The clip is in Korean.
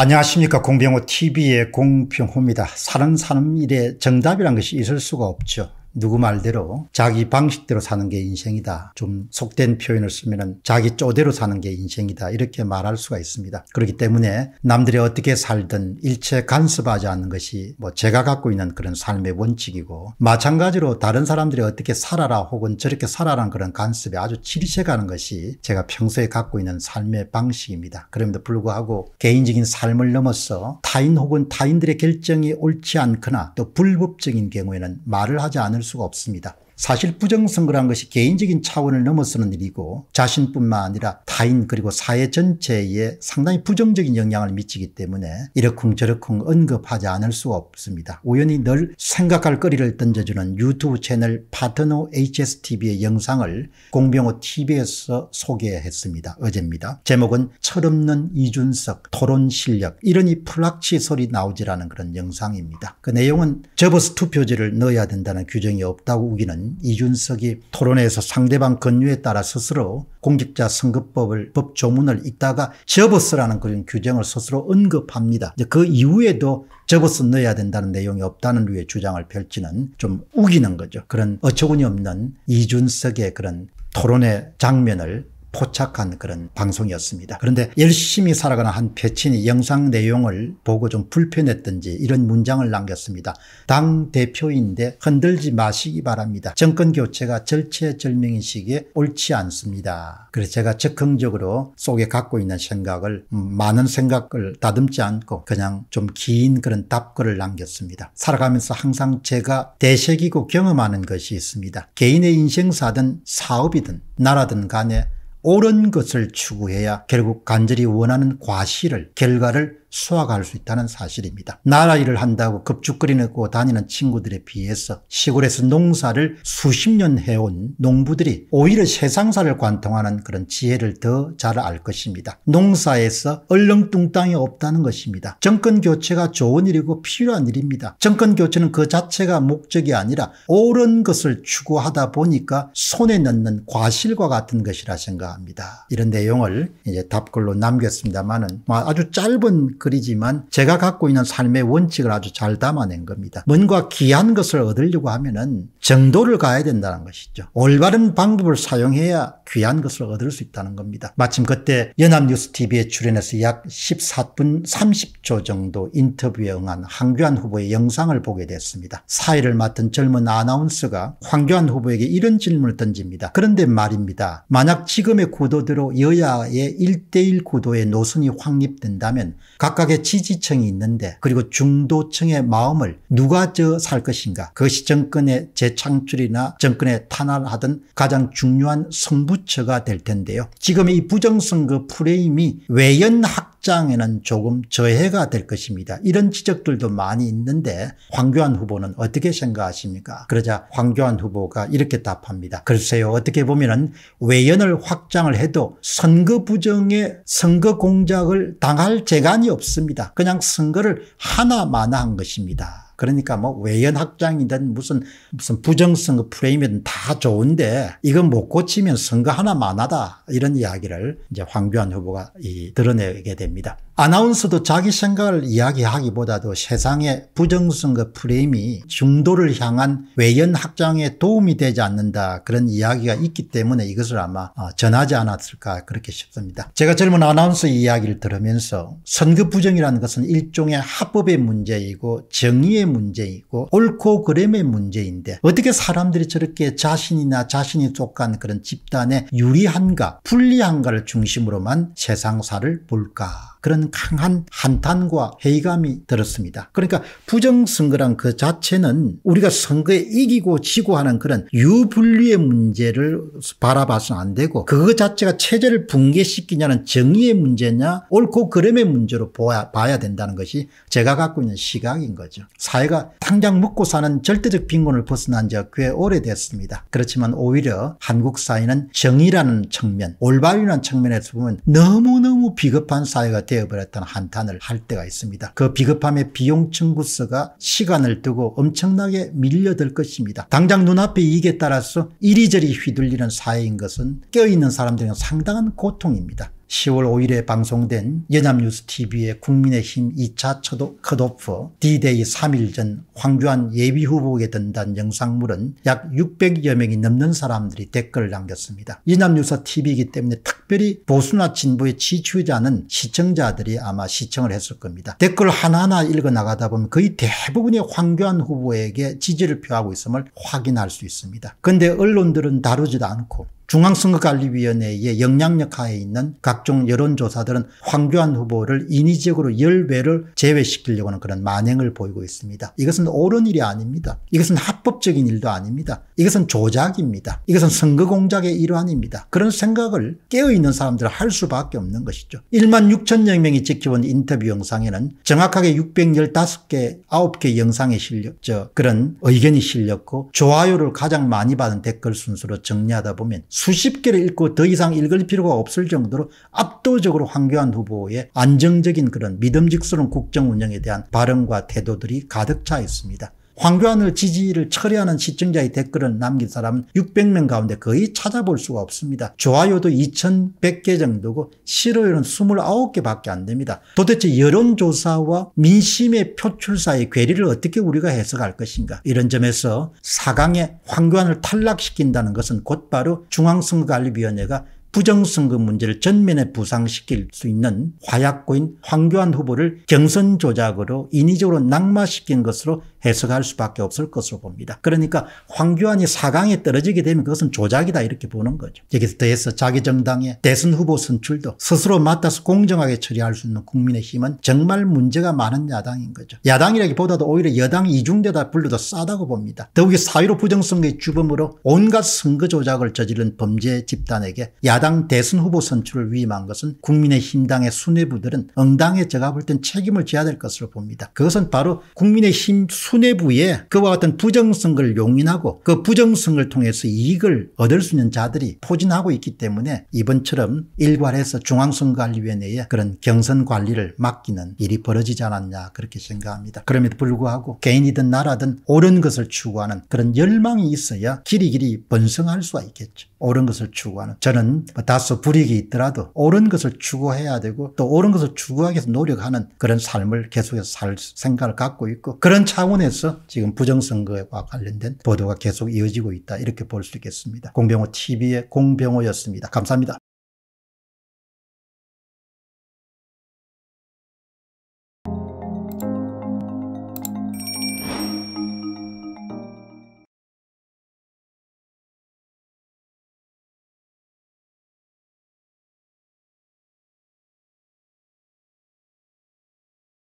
안녕하십니까 공병호 TV의 공병호입니다. 사는 사람 일에 정답이란 것이 있을 수가 없죠. 누구 말대로 자기 방식대로 사는 게 인생이다. 좀 속된 표현을 쓰면 자기 쪼대로 사는 게 인생이다. 이렇게 말할 수가 있습니다. 그렇기 때문에 남들이 어떻게 살든 일체 간섭하지 않는 것이 뭐 제가 갖고 있는 그런 삶의 원칙이고 마찬가지로 다른 사람들이 어떻게 살아라 혹은 저렇게 살아라는 그런 간섭에 아주 치리해가는 것이 제가 평소에 갖고 있는 삶의 방식입니다. 그럼에도 불구하고 개인적인 삶을 넘어서 타인 혹은 타인들의 결정이 옳지 않거나 또 불법적인 경우에는 말을 하지 않은 않을 수가 없습니다. 사실 부정선거란 것이 개인적인 차원을 넘어서는 일이고 자신뿐만 아니라 타인 그리고 사회 전체에 상당히 부정적인 영향을 미치기 때문에 이러쿵저러쿵 언급하지 않을 수 없습니다. 우연히 늘 생각할 거리를 던져주는 유튜브 채널 파트너 HSTV의 영상을 공병호 TV에서 소개했습니다. 어제입니다. 제목은 철없는 이준석 토론 실력 이러니 플락치 소리 나오지라는 그런 영상입니다. 그 내용은 접어서 투표지를 넣어야 된다는 규정이 없다고 우기는 이준석이 토론에서 상대방 권유에 따라 스스로 공직자 선거법 법을 법 조문을 읽다가 접어쓰라는 그런 규정을 스스로 언급합니다. 그 이후에도 접어서 넣어야 된다는 내용이 없다는 류의 주장을 펼치는 좀 우기는 거죠. 그런 어처구니없는 이준석의 그런 토론의 장면을 포착한 그런 방송이었습니다. 그런데 열심히 살아가는 한 패친이 영상 내용을 보고 좀 불편했던지 이런 문장을 남겼습니다. 당 대표인데 흔들지 마시기 바랍니다. 정권 교체가 절체절명인 시기에 옳지 않습니다. 그래서 제가 적극적으로 속에 갖고 있는 생각을 음, 많은 생각을 다듬지 않고 그냥 좀 긴 그런 답글을 남겼습니다. 살아가면서 항상 제가 대새기고 경험하는 것이 있습니다. 개인의 인생사든 사업이든 나라든 간에 옳은 것을 추구해야 결국 간절히 원하는 과실을 결과를 수확할 수 있다는 사실입니다. 나라일을 한다고 급죽거리고 다니는 친구들에 비해서 시골에서 농사를 수십 년 해온 농부들이 오히려 세상사를 관통하는 그런 지혜를 더 잘 알 것입니다. 농사에서 얼렁뚱땅이 없다는 것입니다. 정권 교체가 좋은 일이고 필요한 일입니다. 정권 교체는 그 자체가 목적이 아니라 옳은 것을 추구하다 보니까 손에 넣는 과실과 같은 것이라 생각합니다. 이런 내용을 이제 답글로 남겼습니다만은 아주 짧은 그리지만 제가 갖고 있는 삶의 원칙을 아주 잘 담아낸 겁니다. 뭔가 귀한 것을 얻으려고 하면은 정도를 가야 된다는 것이죠. 올바른 방법을 사용해야 귀한 것을 얻을 수 있다는 겁니다. 마침 그때 연합뉴스TV에 출연해서 약 14분 30초 정도 인터뷰에 응한 황교안 후보의 영상을 보게 됐습니다. 사회를 맡은 젊은 아나운서가 황교안 후보에게 이런 질문을 던집니다. 그런데 말입니다. 만약 지금의 구도대로 여야의 1대1 구도의 노선이 확립된다면 각각의 지지층이 있는데 그리고 중도층의 마음을 누가 저 살 것인가 그것이 정권의 재창출이나 정권의 탄압하던 가장 중요한 승부처가될 텐데요. 지금 이 부정선거 프레임이 외연학 확장에는 조금 저해가 될 것입니다. 이런 지적들도 많이 있는데 황교안 후보는 어떻게 생각하십니까? 그러자 황교안 후보가 이렇게 답합니다. 글쎄요 어떻게 보면 은 외연을 확장을 해도 선거 부정에 선거 공작을 당할 재간이 없습니다. 그냥 선거를 하나마나한 것입니다. 그러니까 뭐 외연확장이든 무슨 무슨 부정선거 프레임이든 다 좋은데 이건 못 고치면 선거 하나만 하다 이런 이야기를 이제 황교안 후보가 이 드러내게 됩니다. 아나운서도 자기 생각을 이야기하기보다도 세상의 부정선거 프레임이 중도를 향한 외연 확장에 도움이 되지 않는다 그런 이야기가 있기 때문에 이것을 아마 어, 전하지 않았을까 그렇게 싶습니다. 제가 젊은 아나운서 이야기를 들으면서 선거 부정이라는 것은 일종의 합법의 문제이고 정의의 문제이고 옳고 그름의 문제인데 어떻게 사람들이 저렇게 자신이나 자신이 속한 그런 집단에 유리한가 불리한가를 중심으로만 세상사를 볼까 그런 강한 한탄과 회의감이 들었습니다. 그러니까 부정선거란 그 자체는 우리가 선거에 이기고 지고 하는 그런 유불리의 문제를 바라봐서는 안 되고 그거 자체가 체제를 붕괴시키냐는 정의의 문제냐 옳고 그름의 문제로 보아, 봐야 된다는 것이 제가 갖고 있는 시각인 거죠. 사회가 당장 먹고 사는 절대적 빈곤을 벗어난 지가 꽤 오래됐습니다. 그렇지만 오히려 한국 사회는 정의라는 측면 올바르는 측면에서 보면 너무너무 비겁한 사회가 되어 되어버렸다는 한탄을 할 때가 있습니다. 그 비급함의 비용 청구서가 시간을 두고 엄청나게 밀려들 것입니다. 당장 눈앞에 이익에 따라서 이리저리 휘둘리는 사회인 것은 깨어있는 사람들은 상당한 고통입니다. 10월 5일에 방송된 연합뉴스TV의 국민의힘 2차 컷오프 D-데이 3일 전 황교안 예비후보에 든단 영상물은 약 600여 명이 넘는 사람들이 댓글을 남겼습니다. 연합뉴스TV이기 때문에 특별히 보수나 진보의 지지자는 시청자들이 아마 시청을 했을 겁니다. 댓글 하나하나 읽어나가다 보면 거의 대부분의 황교안 후보에게 지지를 표하고 있음을 확인할 수 있습니다. 그런데 언론들은 다루지도 않고 중앙선거관리위원회의 영향력 하에 있는 각종 여론조사들은 황교안 후보를 인위적으로 10배를 제외시키려고 하는 그런 만행을 보이고 있습니다. 이것은 옳은 일이 아닙니다. 이것은 합법적인 일도 아닙니다. 이것은 조작입니다. 이것은 선거공작의 일환입니다. 그런 생각을 깨어있는 사람들은 할 수밖에 없는 것이죠. 1만 6천여 명이 지켜본 인터뷰 영상에는 정확하게 615개, 9개 영상에 실렸죠. 그런 의견이 실렸고 좋아요를 가장 많이 받은 댓글 순서로 정리하다 보면 수십 개를 읽고 더 이상 읽을 필요가 없을 정도로 압도적으로 황교안 후보의 안정적인 그런 믿음직스러운 국정 운영에 대한 발언과 태도들이 가득 차 있습니다. 황교안을 지지를 철회하는 시청자의 댓글을 남긴 사람은 600명 가운데 거의 찾아볼 수가 없습니다. 좋아요도 2100개 정도고 싫어요는 29개밖에 안 됩니다. 도대체 여론조사와 민심의 표출사의 괴리를 어떻게 우리가 해석할 것인가 이런 점에서 4강에 황교안을 탈락시킨다는 것은 곧바로 중앙선거관리위원회가 부정선거 문제를 전면에 부상시킬 수 있는 화약고인 황교안 후보를 경선 조작으로 인위적으로 낙마시킨 것으로 해석할 수밖에 없을 것으로 봅니다. 그러니까 황교안이 4강에 떨어지게 되면 그것은 조작이다 이렇게 보는 거죠. 여기서 더해서 자기 정당의 대선 후보 선출도 스스로 맡아서 공정하게 처리할 수 있는 국민의힘은 정말 문제가 많은 야당인 거죠. 야당이라기보다도 오히려 여당 이중대다 불러도 싸다고 봅니다. 더욱이 사위로 부정선거의 주범으로 온갖 선거 조작을 저지른 범죄 집단에게 야당 여당 대선 후보 선출을 위임한 것은 국민의힘당의 수뇌부들은 응당에 제가 볼 땐 책임을 져야 될 것으로 봅니다. 그것은 바로 국민의힘 수뇌부에 그와 같은 부정성을 용인하고 그 부정성을 통해서 이익을 얻을 수 있는 자들이 포진하고 있기 때문에 이번처럼 일괄해서 중앙선관리위원회에 그런 경선 관리를 맡기는 일이 벌어지지 않았냐 그렇게 생각합니다. 그럼에도 불구하고 개인이든 나라든 옳은 것을 추구하는 그런 열망이 있어야 길이 길이 번성할 수가 있겠죠. 옳은 것을 추구하는 저는 뭐 다소 불이익이 있더라도 옳은 것을 추구해야 되고 또 옳은 것을 추구하기 위해서 노력하는 그런 삶을 계속해서 살 생각을 갖고 있고 그런 차원에서 지금 부정선거와 관련된 보도가 계속 이어지고 있다 이렇게 볼 수 있겠습니다. 공병호 TV의 공병호였습니다. 감사합니다.